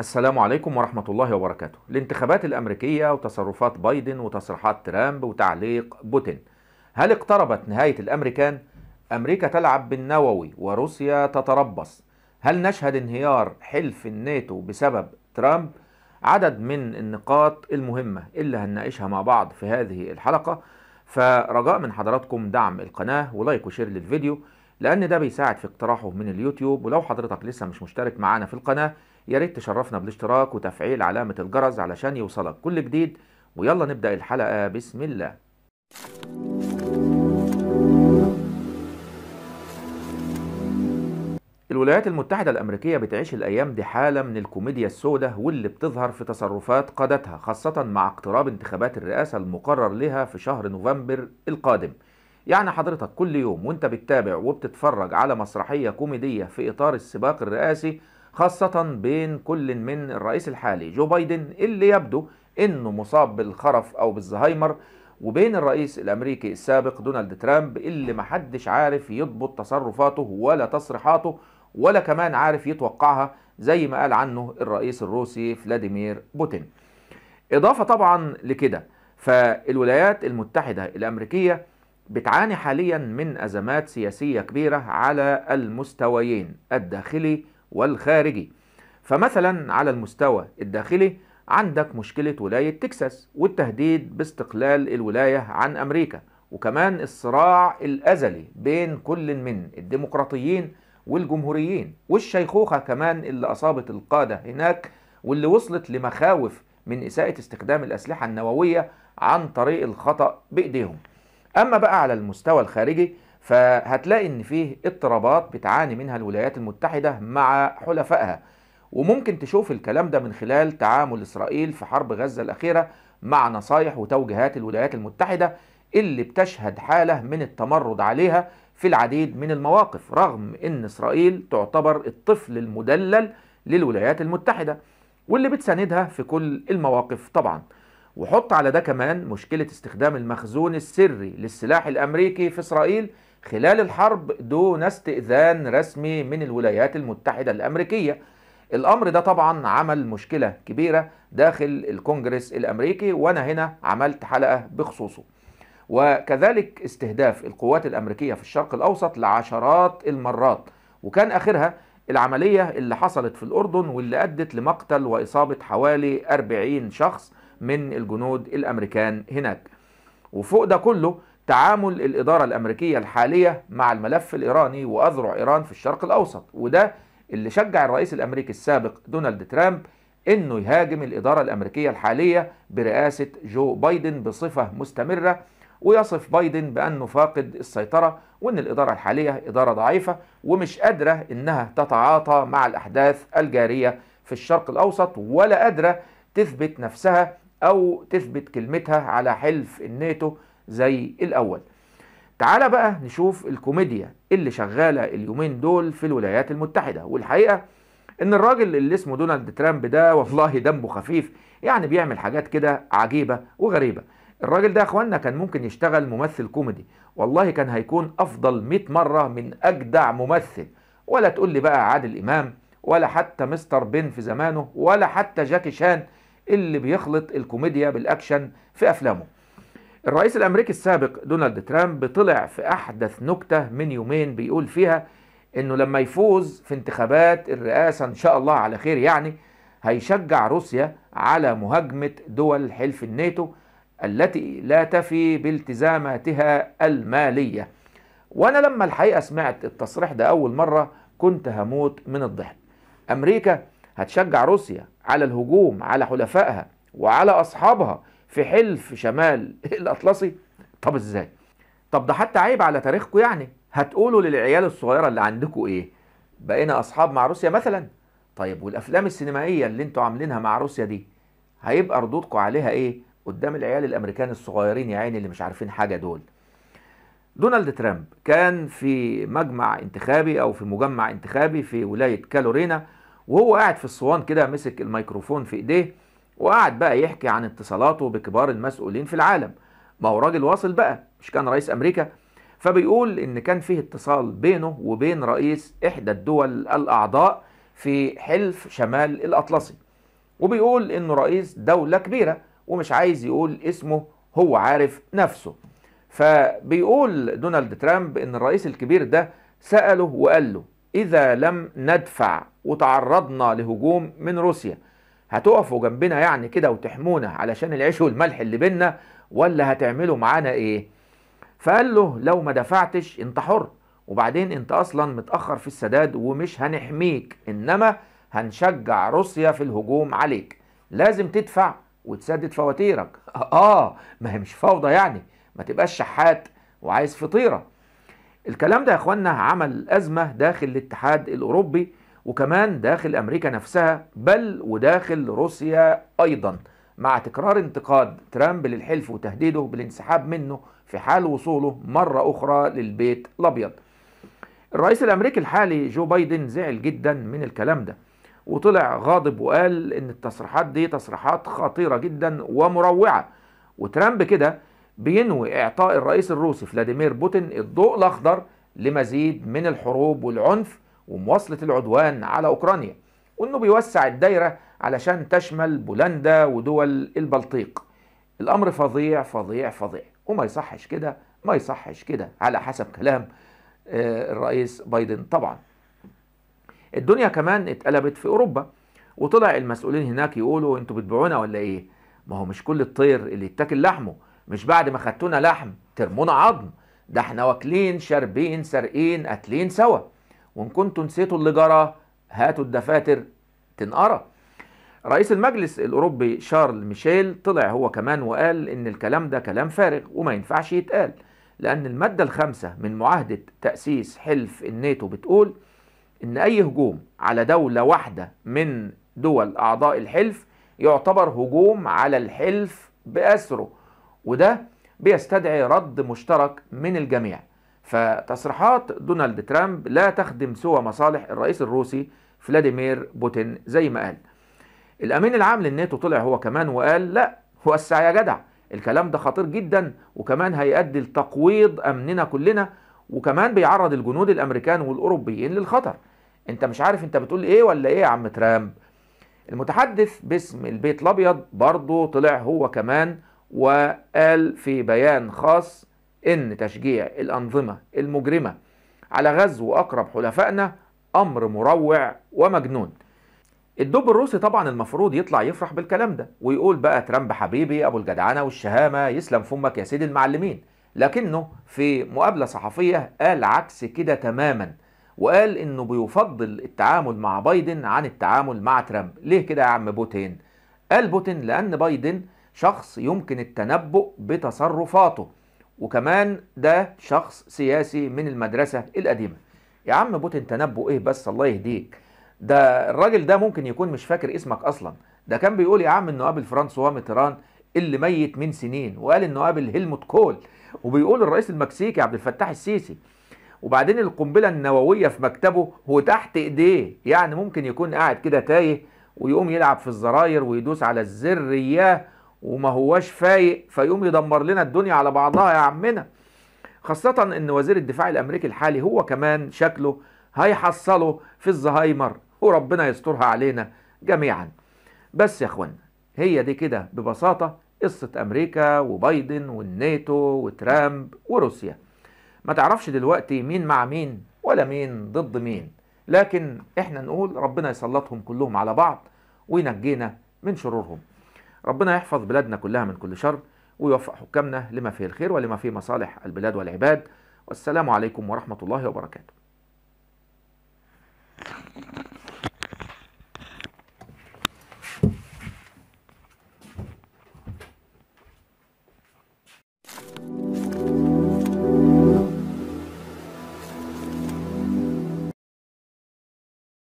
السلام عليكم ورحمة الله وبركاته الانتخابات الأمريكية وتصرفات بايدن وتصريحات ترامب وتعليق بوتين هل اقتربت نهاية الأمريكان؟ أمريكا تلعب بالنووي وروسيا تتربص هل نشهد انهيار حلف الناتو بسبب ترامب؟ عدد من النقاط المهمة اللي هنناقشها مع بعض في هذه الحلقة فرجاء من حضراتكم دعم القناة ولايك وشير للفيديو لأن ده بيساعد في اقتراحه من اليوتيوب ولو حضرتك لسه مش مشترك معانا في القناة يا ريت تشرفنا بالاشتراك وتفعيل علامة الجرس علشان يوصلك كل جديد ويلا نبدأ الحلقة بسم الله الولايات المتحدة الأمريكية بتعيش الأيام دي حالة من الكوميديا السوداء واللي بتظهر في تصرفات قادتها خاصة مع اقتراب انتخابات الرئاسة المقرر لها في شهر نوفمبر القادم يعني حضرتك كل يوم وانت بتتابع وبتتفرج على مسرحية كوميدية في إطار السباق الرئاسي خاصة بين كل من الرئيس الحالي جو بايدن اللي يبدو انه مصاب بالخرف او بالزهايمر وبين الرئيس الامريكي السابق دونالد ترامب اللي محدش عارف يضبط تصرفاته ولا تصريحاته ولا كمان عارف يتوقعها زي ما قال عنه الرئيس الروسي فلاديمير بوتين اضافة طبعا لكده فالولايات المتحدة الامريكية بتعاني حاليا من ازمات سياسية كبيرة على المستويين الداخلي والخارجي فمثلا على المستوى الداخلي عندك مشكلة ولاية تكساس والتهديد باستقلال الولاية عن أمريكا وكمان الصراع الأزلي بين كل من الديمقراطيين والجمهوريين والشيخوخة كمان اللي أصابت القادة هناك واللي وصلت لمخاوف من إساءة استخدام الأسلحة النووية عن طريق الخطأ بإيديهم أما بقى على المستوى الخارجي فهتلاقي ان فيه اضطرابات بتعاني منها الولايات المتحده مع حلفائها وممكن تشوف الكلام ده من خلال تعامل اسرائيل في حرب غزه الاخيره مع نصايح وتوجيهات الولايات المتحده اللي بتشهد حاله من التمرد عليها في العديد من المواقف رغم ان اسرائيل تعتبر الطفل المدلل للولايات المتحده واللي بتساندها في كل المواقف طبعا وحط على ده كمان مشكله استخدام المخزون السري للسلاح الامريكي في اسرائيل خلال الحرب دون استئذان رسمي من الولايات المتحدة الأمريكية الأمر ده طبعا عمل مشكلة كبيرة داخل الكونجرس الأمريكي وأنا هنا عملت حلقة بخصوصه وكذلك استهداف القوات الأمريكية في الشرق الأوسط لعشرات المرات وكان آخرها العملية اللي حصلت في الأردن واللي أدت لمقتل وإصابة حوالي 40 شخص من الجنود الأمريكان هناك وفوق ده كله تعامل الإدارة الأمريكية الحالية مع الملف الإيراني وأذرع إيران في الشرق الأوسط وده اللي شجع الرئيس الأمريكي السابق دونالد ترامب إنه يهاجم الإدارة الأمريكية الحالية برئاسة جو بايدن بصفة مستمرة ويصف بايدن بأنه فاقد السيطرة وأن الإدارة الحالية إدارة ضعيفة ومش قادرة إنها تتعاطى مع الأحداث الجارية في الشرق الأوسط ولا قادرة تثبت نفسها أو تثبت كلمتها على حلف الناتو زي الأول تعال بقى نشوف الكوميديا اللي شغالة اليومين دول في الولايات المتحدة والحقيقة ان الراجل اللي اسمه دونالد ترامب ده والله دمه خفيف يعني بيعمل حاجات كده عجيبة وغريبة الراجل ده اخوانا كان ممكن يشتغل ممثل كوميدي والله كان هيكون افضل 100 مرة من اجدع ممثل ولا تقول لي بقى عادل امام ولا حتى مستر بين في زمانه ولا حتى جاكي شان اللي بيخلط الكوميديا بالاكشن في افلامه الرئيس الامريكي السابق دونالد ترامب طلع في احدث نكته من يومين بيقول فيها انه لما يفوز في انتخابات الرئاسه ان شاء الله على خير يعني هيشجع روسيا على مهاجمه دول حلف الناتو التي لا تفي بالتزاماتها الماليه وانا لما الحقيقه سمعت التصريح ده اول مره كنت هموت من الضحك امريكا هتشجع روسيا على الهجوم على حلفائها وعلى اصحابها في حلف شمال الأطلسي طب إزاي؟ طب ده حتى عيب على تاريخكم يعني هتقولوا للعيال الصغيرة اللي عندكم إيه؟ بقينا أصحاب مع روسيا مثلا؟ طيب والأفلام السينمائية اللي أنتوا عاملينها مع روسيا دي هيبقى ردودكم عليها إيه؟ قدام العيال الأمريكان الصغيرين يا عيني اللي مش عارفين حاجة دول دونالد ترامب كان في مجمع انتخابي او في مجمع انتخابي في ولايه كالورينا وهو قاعد في الصوان كده مسك الميكروفون في ايديه وقعد بقى يحكي عن اتصالاته بكبار المسؤولين في العالم ما هو راجل واصل بقى مش كان رئيس امريكا فبيقول ان كان فيه اتصال بينه وبين رئيس احدى الدول الاعضاء في حلف شمال الاطلسي وبيقول انه رئيس دوله كبيره ومش عايز يقول اسمه هو عارف نفسه فبيقول دونالد ترامب ان الرئيس الكبير ده ساله وقال له اذا لم ندفع وتعرضنا لهجوم من روسيا هتقفوا جنبنا يعني كده وتحمونا علشان العيش والملح اللي بينا ولا هتعملوا معانا ايه فقال له لو ما دفعتش انت حر وبعدين انت اصلا متاخر في السداد ومش هنحميك انما هنشجع روسيا في الهجوم عليك لازم تدفع وتسدد فواتيرك اه ما هي مش فوضى يعني ما تبقاش شحات وعايز فطيره الكلام ده يا اخوانا عمل ازمه داخل الاتحاد الاوروبي وكمان داخل امريكا نفسها بل وداخل روسيا ايضا مع تكرار انتقاد ترامب للحلف وتهديده بالانسحاب منه في حال وصوله مره اخرى للبيت الابيض. الرئيس الامريكي الحالي جو بايدن زعل جدا من الكلام ده وطلع غاضب وقال ان التصريحات دي تصريحات خطيره جدا ومروعه وترامب كده بينوي اعطاء الرئيس الروسي فلاديمير بوتين الضوء الاخضر لمزيد من الحروب والعنف ومواصلة العدوان على أوكرانيا وأنه بيوسع الدايرة علشان تشمل بولندا ودول البلطيق الأمر فظيع فظيع فظيع وما يصحش كده ما يصحش كده على حسب كلام آه، الرئيس بايدن طبعا الدنيا كمان اتقلبت في أوروبا وطلع المسؤولين هناك يقولوا انتوا بتبيعونا ولا ايه ما هو مش كل الطير اللي يتاكل لحمه مش بعد ما خدتونا لحم ترمونا عظم ده احنا واكلين شاربين سارقين قاتلين سوا وإن كنتوا نسيتوا اللي جرى هاتوا الدفاتر تنقرأ رئيس المجلس الأوروبي شارل ميشيل طلع هو كمان وقال إن الكلام ده كلام فارغ وما ينفعش يتقال لأن المادة الخامسة من معاهدة تأسيس حلف الناتو بتقول إن أي هجوم على دولة واحدة من دول أعضاء الحلف يعتبر هجوم على الحلف بأسره وده بيستدعي رد مشترك من الجميع فتصريحات دونالد ترامب لا تخدم سوى مصالح الرئيس الروسي فلاديمير بوتين زي ما قال الامين العام للناتو طلع هو كمان وقال لا وسع يا جدع الكلام ده خطير جدا وكمان هيؤدي لتقويض امننا كلنا وكمان بيعرض الجنود الامريكان والاوروبيين للخطر انت مش عارف انت بتقول ايه ولا ايه يا عم ترامب المتحدث باسم البيت الابيض برضه طلع هو كمان وقال في بيان خاص إن تشجيع الأنظمة المجرمة على غزو أقرب حلفائنا أمر مروع ومجنون الدب الروسي طبعا المفروض يطلع يفرح بالكلام ده ويقول بقى ترامب حبيبي أبو الجدعنة والشهامة يسلم فمك يا سيد المعلمين لكنه في مقابلة صحفية قال عكس كده تماما وقال انه بيفضل التعامل مع بايدن عن التعامل مع ترامب ليه كده يا عم بوتين قال بوتين لان بايدن شخص يمكن التنبؤ بتصرفاته وكمان ده شخص سياسي من المدرسة القديمة يا عم بوتين تنبؤ ايه بس الله يهديك ده الراجل ده ممكن يكون مش فاكر اسمك اصلا ده كان بيقول يا عم انه قابل فرانسوا ميتران اللي ميت من سنين وقال انه قابل هيلموت كول وبيقول الرئيس المكسيكي عبد الفتاح السيسي وبعدين القنبله النوويه في مكتبه وتحت ايديه يعني ممكن يكون قاعد كده تايه ويقوم يلعب في الزراير ويدوس على الزر ياه وما هواش فايق فيقوم يدمر لنا الدنيا على بعضها يا عمنا خاصة ان وزير الدفاع الامريكي الحالي هو كمان شكله هيحصله في الزهايمر وربنا يسترها علينا جميعا بس يا اخوانا هي دي كده ببساطة قصة امريكا وبايدن والناتو وترامب وروسيا ما تعرفش دلوقتي مين مع مين ولا مين ضد مين لكن احنا نقول ربنا يسلطهم كلهم على بعض وينجينا من شرورهم ربنا يحفظ بلادنا كلها من كل شر ويوفق حكامنا لما فيه الخير ولما فيه مصالح البلاد والعباد والسلام عليكم ورحمة الله وبركاته